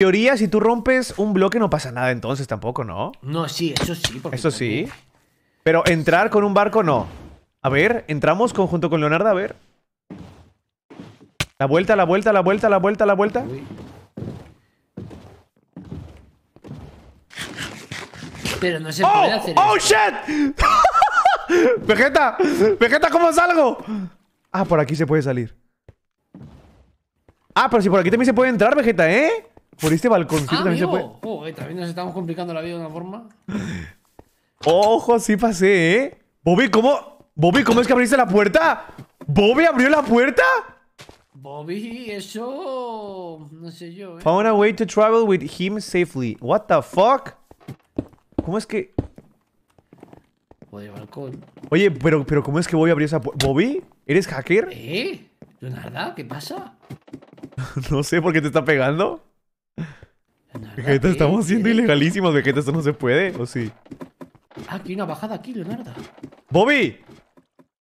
teoría, si tú rompes un bloque no pasa nada entonces tampoco, ¿no? No, sí, eso sí. Porque eso sí. Pero entrar con un barco no. A ver, entramos conjunto con Leonardo, a ver. La vuelta, la vuelta, la vuelta, la vuelta, la vuelta. Pero no se ¡Oh! puede hacer ¡Oh, shit! ¡Vegeta! ¡Vegeta, cómo salgo! Ah, por aquí se puede salir. Ah, pero si por aquí también se puede entrar, Vegeta, ¿eh? Por este balconcito ah, también se puede. también nos estamos complicando la vida de una forma. Ojo, sí pasé, ¿eh? Bobby, ¿cómo? Bobby, ¿cómo es que abriste la puerta? ¿Bobby abrió la puerta? Bobby, eso. No sé yo, ¿eh? Found a way to travel with him safely. What the fuck? ¿Cómo es que.? el balcón. Oye, pero, pero ¿cómo es que Bobby abrió esa puerta? ¿Bobby? ¿Eres hacker? ¿Eh? ¿Leonarda? ¿Qué pasa? no sé por qué te está pegando. Vegeta, estamos siendo ilegalísimos, Vegeta, esto no se puede, ¿o sí? Ah, que hay una bajada aquí, Leonardo. ¡Bobby!